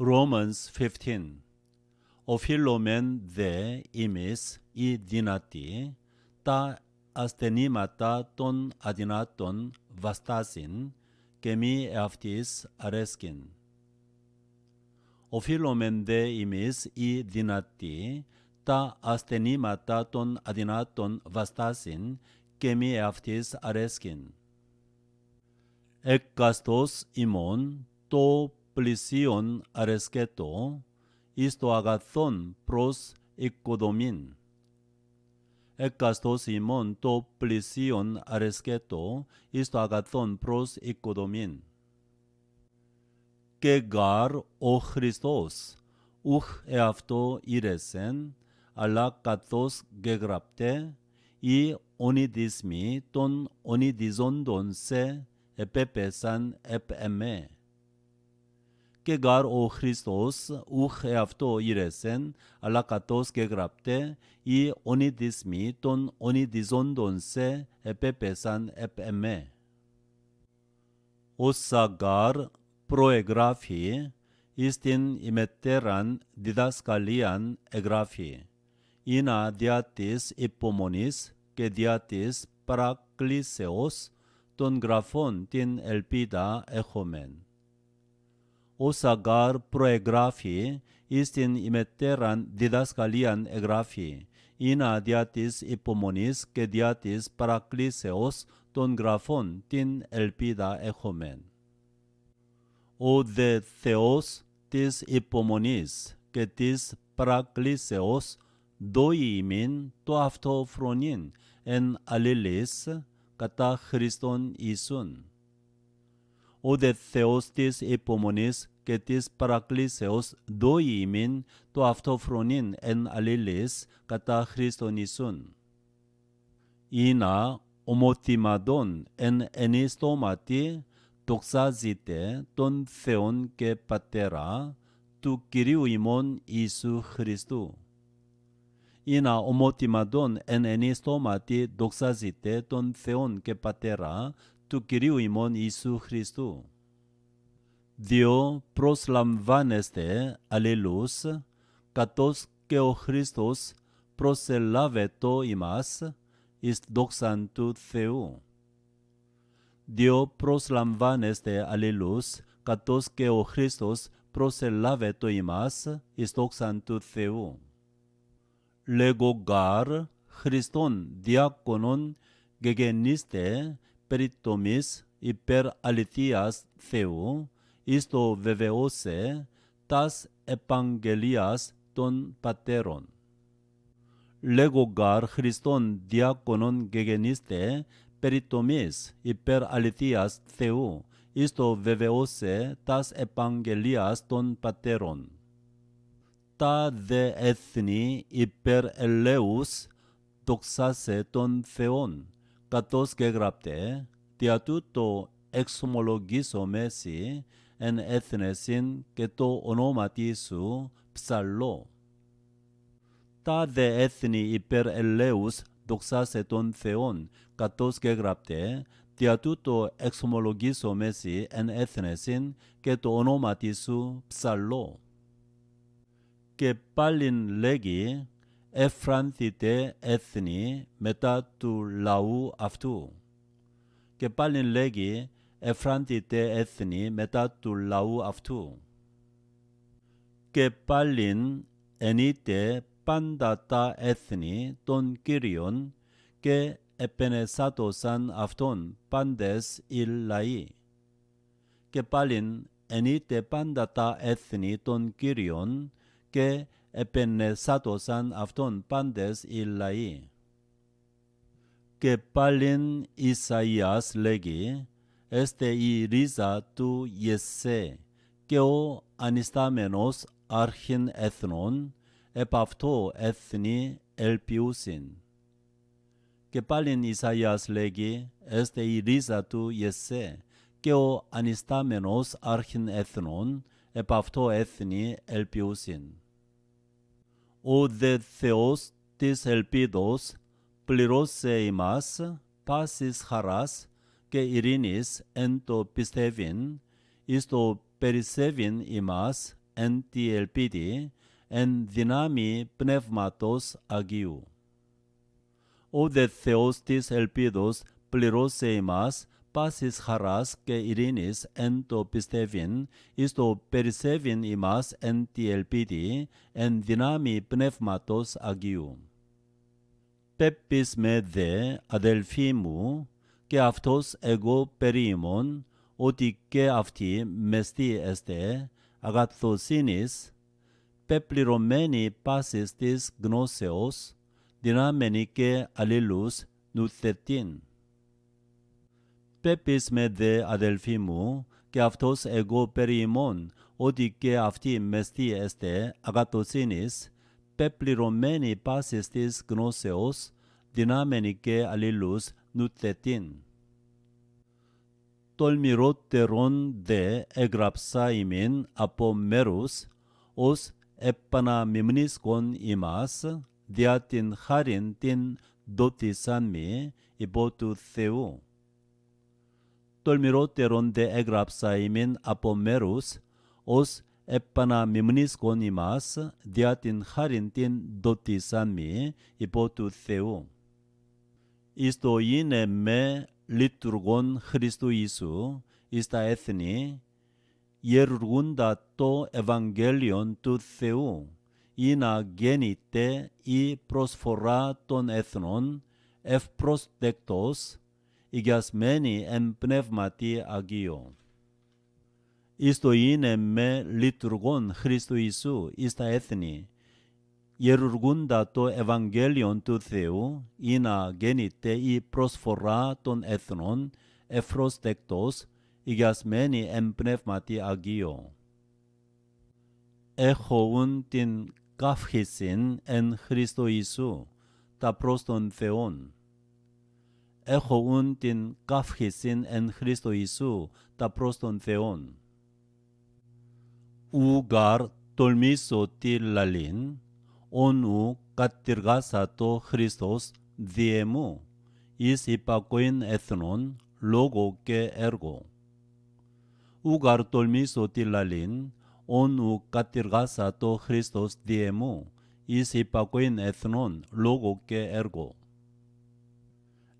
Romans 15 O fillomen de imis i dinati ta astenimata ton adinaton vastasin kemi eaftis areskin Ο φιλομέν δε ημίς οι δυνατοί τα ασθενήματα των αδυνάτων βαστάσιν και μη εαυτής αρέσκην. Εκκαστός ημών το πλησίον αρεσκέτο, εις το αγαθόν προς οικοδομήν. Εκαστός ημών το πλησίον αρεσκέτο, εις το αγαθόν προς οικοδομήν. Και γάρ ο Χριστός, ουχ εαυτό ήρεσεν, αλλά καθώς γεγραπτέ, οι ονειδισμοί των ονειδιζόντων σε επέπεσαν επ' εμέ γάρ ο Χριστός ουχ εαυτό ήρεσεν, αλλά κατός και γραπτε, οι τόν των ονειδιζόντων σε επέπεσαν επ' εμέ. Ο Σαγκάρ προεγράφει, εις την ημετέραν διδασκαλίαν εγράφει. είνα διά της υπομονής και διά της παρακλήσεως των γραφών την ελπίδα έχομεν osagar proegrafi istin imeteran didaskalian egrafi ina diatis ipomonis ke diatis parakliseos ton grafon tin elpida echomen o de theos tis ipomonis ke tis parakliseos doimin to afto fronin en alelis kata christon isun ο Θεός της υπομονής και της παρακλήσεως δόημην το αυτοφρονήν εν αλληλής κατά Χριστον Ιησούν. ομοτιμαδόν εν ενιστόματι 독사지때 τον Θεόν και Πατέρα του Κυρίου ημών Ιησού Χριστού. Ήνα ομοτιμαδόν εν ενιστόματι 독사지때 τον Θεόν και Πατέρα του Κυρίου ημών Ιησού Χριστού. Διό προσλαμβάνεστε αλληλούς, κατός και ο Χριστός προσελάβε το ημάς εις δόξαν του Θεού. Διό προσλαμβάνεστε αλληλούς, κατός και ο Χριστός προσελάβε το ημάς εις δόξαν του Θεού. Λέγω γάρ Χριστόν διάκονον γεγενίστε, περιτομής υπέρ αληθείας Θεού, εις το βεβαιώσε τας επαγγελίας των πατέρων. Λέγογαρ Χριστόν διάκονον γεγενίστε περιτομής υπέρ αληθείας Θεού, εις το βεβαιώσε τας επαγγελίας των πατέρων. Τα δε έθνη υπέρ ελέους δοξάσε τόν Θεών, Κατός γράπτε δια τούτο μέση εν έθνεσιν και το ονόματι σου ψαλό. Τα δε έθνη υπέρ ελέους δοξάσε τον Θεόν, κατός γράπτε δια τούτο μέση εν έθνεσιν και το ονόματι σου ψαλό. Και πάλιν λέγει, εφρανθείτε έθνη μετά του λαού αυτού. Και πάλι λέγει εφρανθείτε έθνη μετά του λαού αυτού. Και πάλι ενείτε πάντα τα έθνη των Κύριων και επενεσάτωσαν αυτόν πάντες οι λαοί. Και πάλι ενείτε πάντα τα έθνη των Κύριων και επενεσάτωσαν αυτόν πάντες οι λαοί. Και πάλιν Ισαΐας λέγει, «Εστε η ρίζα του Ιεσέ και ο ανιστάμενος άρχην εθνών, επ' αυτό έθνη ελπιούσιν». Και πάλιν Ισαΐας λέγει, «Εστε η ρίζα του Ιεσέ και ο ανιστάμενος άρχην εθνών, επ' αυτό έθνη ελπιούσιν» ο δε Θεός της ελπίδος πληρώσε ημάς πάσης χαράς και ειρήνης εν το πιστεύειν, εις το περισσεύειν ημάς εν τη ελπίδη, εν δυνάμει πνεύματος Αγίου. Ο δε Θεός της ελπίδος πληρώσε ημάς Πάσης χαράς και ειρήνης εν το πιστεύειν, εις το περισσεύειν ημάς εν τη ελπίδη, εν δυνάμει πνεύματος Αγίου. Πέπεις με δε, αδελφοί μου, και αυτός εγώ περίμον ότι και αυτοί μεστοί εστε, αγαθοσύνης, πεπληρωμένη πάσης της γνώσεως, δυνάμενη και αλληλούς νουθετήν. Πέπεις δε αδελφοί μου, και αυτός εγώ περί ημών, ότι και αυτή τί εστε αγατοσύνης, πεπληρωμένη πάσης της γνώσεως, δυνάμενη και αλληλούς νουτετήν. Τολμηρότερον δε έγραψα ημίν από μέρους, ως επαναμιμνίσκον ημάς, διά την χάριν την δότησαν μη υπό του Θεού τολμηρό τερόντε εγραψα ημίν από μέρους, ως επανα μιμνίς διά την χάριν την δοτήσα μη, υπό του Θεού. Ιστο είναι με λειτουργόν Χριστου Ιησού, εις τα έθνη, γερουργούντα το Ευαγγέλιον του Θεού, ή να γέννητε η να η προσφορα των έθνων, ευπροσδεκτός, 이겼으니 εν Αγίου. Εις είναι με λειτουργών Χριστού Ιησού εις τα έθνη, γερουργούντα το Ευαγγέλιον του Θεού, είναι γεννητε η προσφορά των έθνων, ευρωστεκτός, ηγιασμένη πνεύματι Αγίου. Έχουν την καύχησιν εν Χριστού Ιησού, τα προς τον Θεόν εχούν την καύχησιν εν Χριστώ Ιησού, τα προς τον Θεών. Ου γαρ τολμήσω τη λαλήν, ον ου κατηργάσα το Χριστός διεμού, εις υπακοήν εθνών, λόγο και έργο. Ου γαρ τολμήσω τη λαλήν, ον ου κατηργάσα το Χριστός διεμού, εις υπακοήν εθνών, λόγο και έργο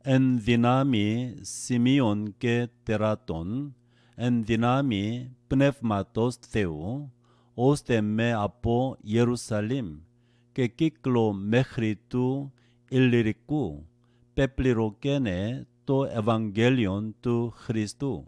εν δυνάμει σημείων και τεράτων, εν δυνάμει πνεύματος Θεού, ώστε με από Ιερουσαλήμ και κύκλο μέχρι του ηλυρικου πεπληρωκένε το ευαγγελιο του Χριστού.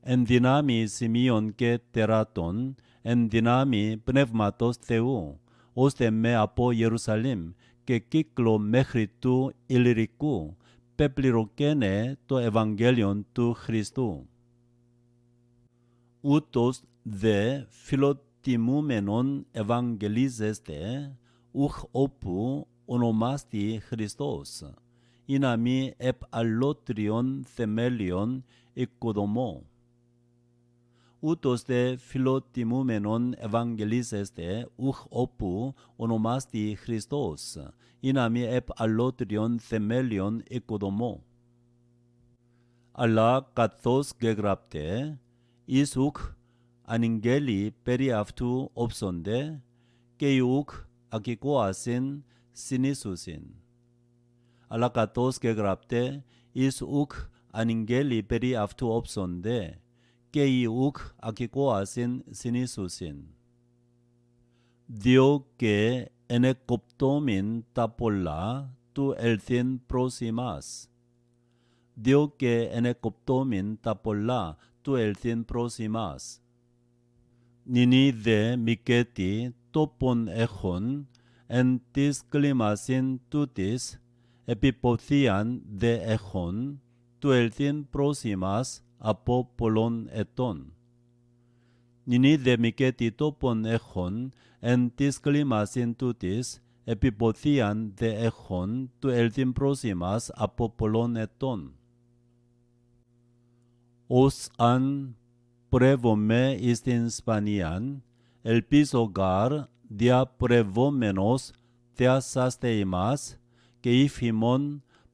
Εν δυνάμει σημείων και τεράτων, εν δυνάμει πνεύματος Θεού, ώστε με από Ιερουσαλήμ και κύκλο μέχρι του ηλυρικού πεπληρωκένε το Ευαγγέλιο του Χριστού. Ούτως δε φιλοτιμούμενον Ευαγγελίζεστε ουχ όπου ονομάστη Χριστός, ή να μη επ αλλότριον θεμέλιον οικοδομών ούτως δε φιλοτιμούμενον Ευαγγελίσεστε ουχ όπου ονομάστη Χριστός, να μη επ αλότριον θεμέλιον οικοδομό. Αλλά καθώς γεγραπτε, εις ούχ ανιγγέλη περί αυτού όψονται, και ούχ ακικώασιν συνήσουσιν. Αλλά καθώς γεγραπτε, εις ούχ ανιγγέλη περί αυτού όψονται, akiko asin sinisusin. Dio que ene el tapola tu elcin prosimas. Dio que ene el tapola tu elcin prosimas. Nini de miketi topon echon en tis climasin tutis epipothian de echon tu elcin prosimas από πολλών ετών. Νινίδε δεμικέ τι τόπον έχων, εν της κλίμασιν τούτης, επιποθείαν δε έχων του έλθιν πρόσημας από πολλών ετών. Ως αν πρεβομε εις την Σπανίαν, ελπίζω γαρ πρεβομενος θεάσαστε ημάς και η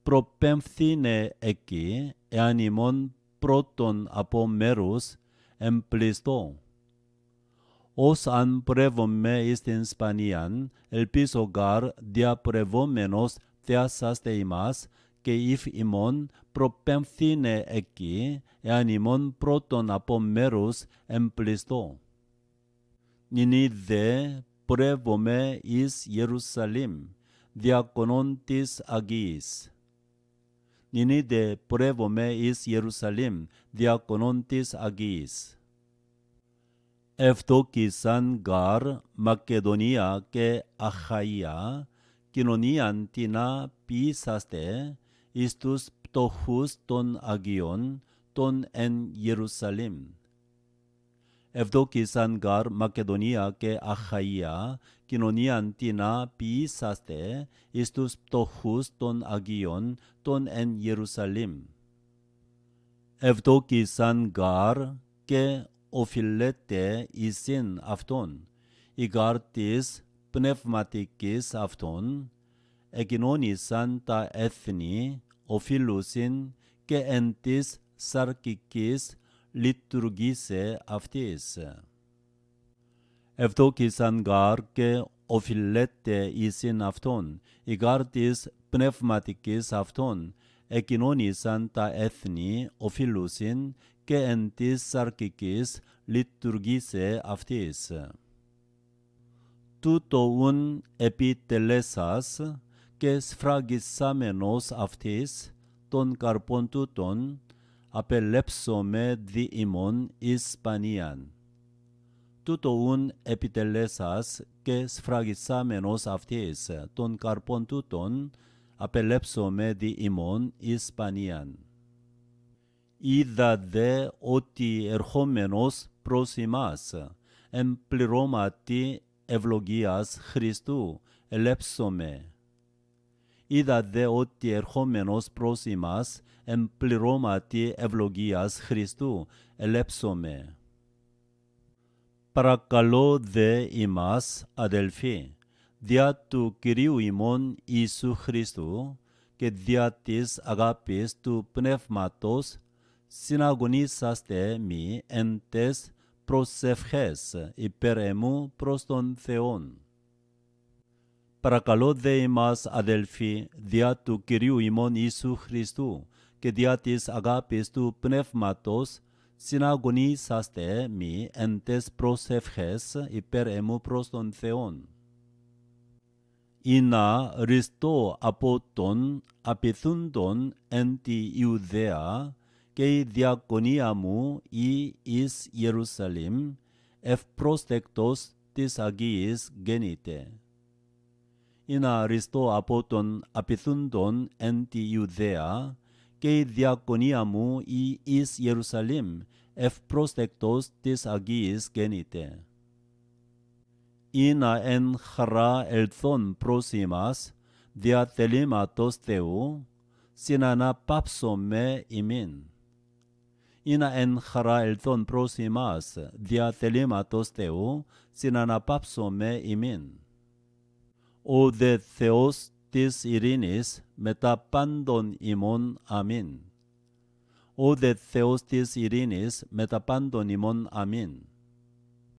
προπέμφθηνε εκεί, εάν ημών πρώτον από μέρους εμπλιστό. Ως αν πρεβομέ εις την Σπανίαν, ελπίζω γαρ πρεβόμενος θεάσαστε ημάς, και ειφ' ημών προπέμφθηνε εκεί, εάν ημών πρώτον από μέρους εμπλιστό. Νινί δε πρεβομέ εις Ιερουσαλήμ, διακονών της Αγίης. Nini de Brevome is Jerusalem, Diakonontis agis. Evdokisan γαρ Μακεδονία και Αχαία, κοινωνίαν τεινά ποιήσαστε εις τους πτωχούς των Αγίων των εν Ιερουσαλήμ ευδοκίσαν γαρ Μακεδονία και Αχαία, κοινωνίαν την ποιήσαστε εις τους πτωχούς των Αγίων των εν Ιερουσαλήμ. Ευδοκίσαν γαρ και οφιλέτε εις αυτόν, η γαρ της πνευματικής αυτών, εκοινώνησαν τα έθνη, οφειλούσιν και εν της σαρκικής λειτουργήσε αυτής. και οφειλέται εις αυτόν, η της πνευματικής αυτόν, Εκοινώνησαν τα έθνη οφειλούσιν και εν της σαρκικής λειτουργήσε αυτής. Τούτοουν επιτελέσας και σφραγισάμενος αυτής των καρπών τούτων, απελέψω δι ημών εις Πανίαν. Τούτο ούν επιτελέσας και σφραγισάμενος αυτής των καρπών τούτων, απελέψω δι ημών εις Είδα δε ότι ερχόμενος προς ημάς, εμπληρώματι ευλογίας Χριστού, με είδα δε ότι ερχόμενος προς ημάς εμπληρώματι ευλογίας Χριστού ελέψομε. Παρακαλώ δε ημάς αδελφοί, δια του Κυρίου ημών Ιησού Χριστού και δια της αγάπης του Πνεύματος συναγωνίσαστε μη εν τες προσευχές υπέρ εμού προς τον Θεόν. Παρακαλώ δε εμάς αδελφοί, διά του Κυρίου ημών Ιησού Χριστού και διά της αγάπης του πνεύματος, συναγωνίσαστε μη εν τες προσευχές υπέρ εμού προς τον Θεόν. Ίνα ριστό από τον απειθούντον εν τη Ιουδαία και η διακονία μου ή εις Ιερουσαλήμ ευπρόσθεκτος της Αγίης γεννείται είνα ριστό apoton apithundon en ti και διακονιάμου μου ή εις Ιερουσαλήμ, ευπρόσδεκτος της Αγίας γεννήτε. Ήνα εν χρά ελθόν προσήμας ημάς, δια θελήματος Θεού, συναναπάψομε ημίν. Ήνα εν χαρά ελθόν προς ημάς, δια θελήματος Θεού, συναναπάψομε ημίν ο δε Θεός της ειρήνης με πάντων ημών. Αμήν. Ο δε Θεός της ειρήνης με πάντων ημών. Αμήν.